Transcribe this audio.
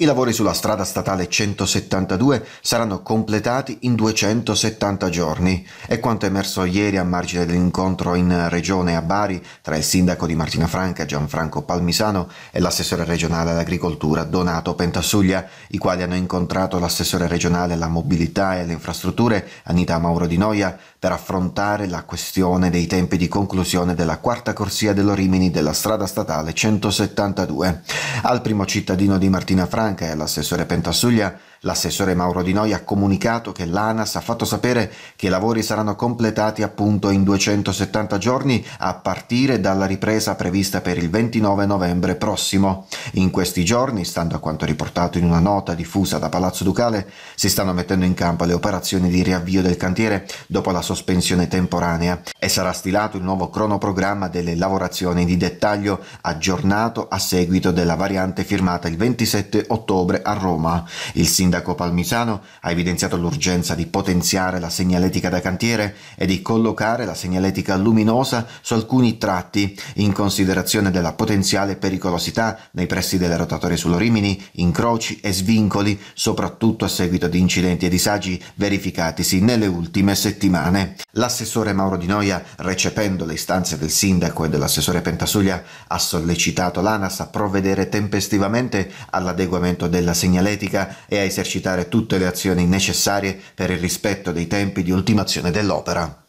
I lavori sulla strada statale 172 saranno completati in 270 giorni È quanto emerso ieri a margine dell'incontro in regione a Bari tra il sindaco di Martina Franca Gianfranco Palmisano e l'assessore regionale all'agricoltura Donato Pentassuglia, i quali hanno incontrato l'assessore regionale alla mobilità e alle infrastrutture Anita Mauro Di Noia per affrontare la questione dei tempi di conclusione della quarta corsia dell'Orimini della strada statale 172 al primo cittadino di Martina Franca e all'assessore Pentasuglia L'assessore Mauro Di Noi ha comunicato che l'ANAS ha fatto sapere che i lavori saranno completati appunto in 270 giorni a partire dalla ripresa prevista per il 29 novembre prossimo. In questi giorni, stando a quanto riportato in una nota diffusa da Palazzo Ducale, si stanno mettendo in campo le operazioni di riavvio del cantiere dopo la sospensione temporanea e sarà stilato il nuovo cronoprogramma delle lavorazioni di dettaglio aggiornato a seguito della variante firmata il 27 ottobre a Roma. Il sindaco Palmisano ha evidenziato l'urgenza di potenziare la segnaletica da cantiere e di collocare la segnaletica luminosa su alcuni tratti in considerazione della potenziale pericolosità nei pressi delle rotatorie sull'Orimini, incroci e svincoli, soprattutto a seguito di incidenti e disagi verificatisi nelle ultime settimane. L'assessore Mauro Di Noia, recependo le istanze del sindaco e dell'assessore Pentasuglia, ha sollecitato l'ANAS a provvedere tempestivamente all'adeguamento della segnaletica e ai esercitare tutte le azioni necessarie per il rispetto dei tempi di ultimazione dell'opera.